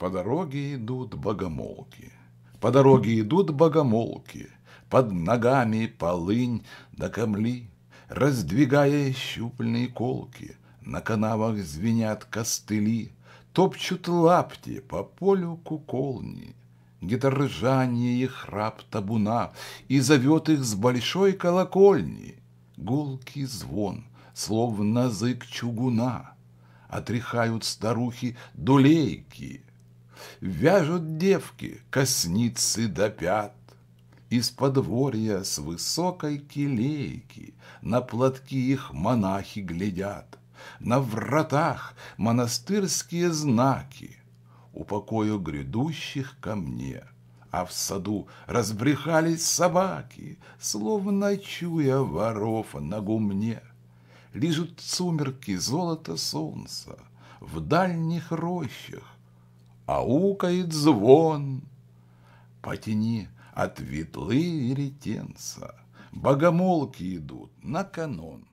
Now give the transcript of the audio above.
По дороге идут богомолки. По дороге идут богомолки. Под ногами полынь до камли, Раздвигая щупальные колки. На канавах звенят костыли, Топчут лапти по полю куколни. Гитар и храп табуна, И зовет их с большой колокольни. Гулкий звон, словно зык чугуна, Отряхают старухи дулейки, Вяжут девки косницы до пят. Из подворья с высокой келейки На платки их монахи глядят. На вратах монастырские знаки упокою грядущих ко мне. А в саду разбрехались собаки, Словно чуя воров на гумне. Лижут сумерки золото солнца В дальних рощах аукает звон. Потяни от ветлы и ретенца, богомолки идут на канон.